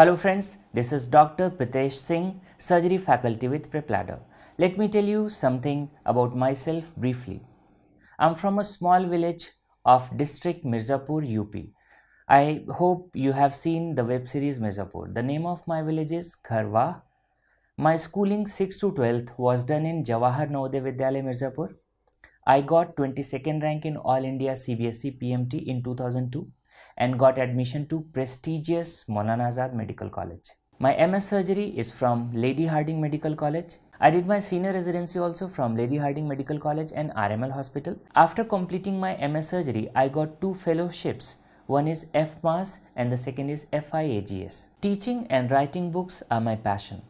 Hello friends, this is Dr. Pritesh Singh, Surgery Faculty with PrepLadder. Let me tell you something about myself briefly. I'm from a small village of district Mirzapur, UP. I hope you have seen the web series Mirzapur. The name of my village is Kharwa. My schooling 6th to 12th was done in Jawahar Navodaya Vidyalaya Mirzapur. I got 22nd rank in All India CBSE PMT in 2002 and got admission to prestigious Maulana Azad Medical College. My MS surgery is from Lady Harding Medical College. I did my senior residency also from Lady Harding Medical College and RML Hospital. After completing my MS surgery, I got two fellowships. One is FMAS and the second is FIAGS. Teaching and writing books are my passion.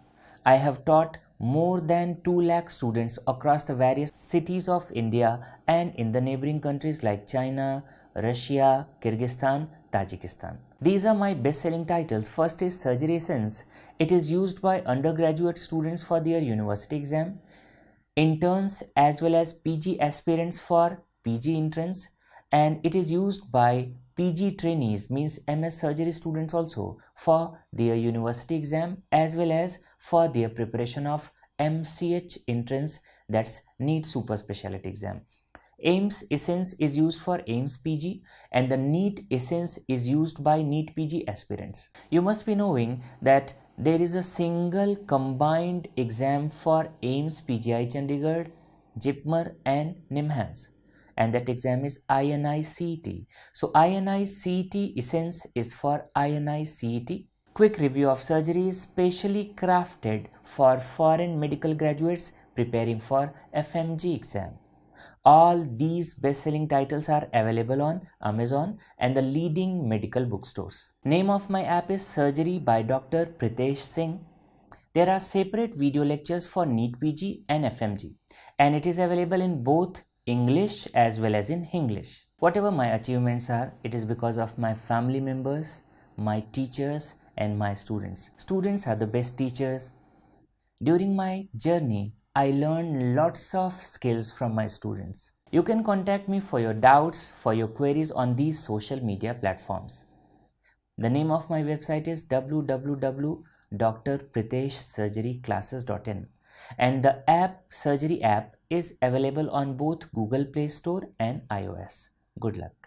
I have taught more than 2 lakh students across the various cities of India and in the neighboring countries like China, Russia, Kyrgyzstan, Tajikistan. These are my best-selling titles. First is Surgery Essence. It is used by undergraduate students for their university exam, interns as well as PG aspirants for PG entrance and it is used by PG trainees means MS surgery students also for their university exam as well as for their preparation of MCH entrance that's need super specialty exam. AIMS Essence is used for AIMS PG and the NEET Essence is used by NEET PG aspirants. You must be knowing that there is a single combined exam for AIMS PGI Chandigarh, JIPMER and NIMHANS and that exam is INICET. So INICET Essence is for INICET quick review of surgery is specially crafted for foreign medical graduates preparing for FMG exam. All these best-selling titles are available on Amazon and the leading medical bookstores. Name of my app is Surgery by Dr. Pritesh Singh. There are separate video lectures for NEET PG and FMG and it is available in both English as well as in English. Whatever my achievements are, it is because of my family members, my teachers and my students. Students are the best teachers. During my journey, I learned lots of skills from my students. You can contact me for your doubts, for your queries on these social media platforms. The name of my website is www.drpriteshsurgeryclasses.in and the app surgery app is available on both Google Play Store and iOS. Good luck.